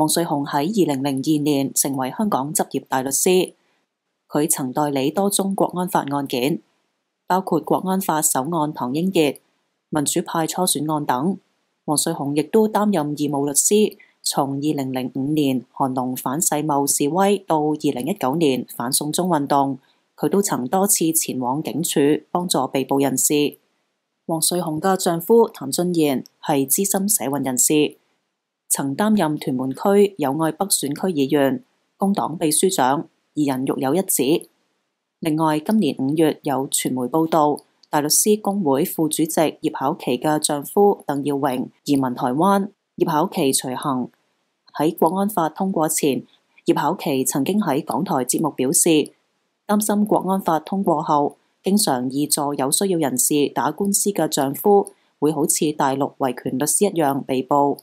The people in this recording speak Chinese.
黄瑞红喺二零零二年成为香港执业大律师，佢曾代理多宗国安法案件，包括国安法首案唐英杰、民主派初选案等。黄瑞红亦都担任义务律师，从二零零五年韩龙反世贸示威到二零一九年反送中运动，佢都曾多次前往警署帮助被捕人士。黄瑞红嘅丈夫谭俊贤系资深社运人士。曾担任屯门区友爱北选区议员、工党秘书长，二人育有一子。另外，今年五月有传媒报道，大律师工会副主席叶巧琪嘅丈夫邓耀荣移民台湾。叶巧琪随行喺国安法通过前，叶巧琪曾经喺港台节目表示，担心国安法通过后，经常以助有需要人士打官司嘅丈夫会好似大陆维权律师一样被捕。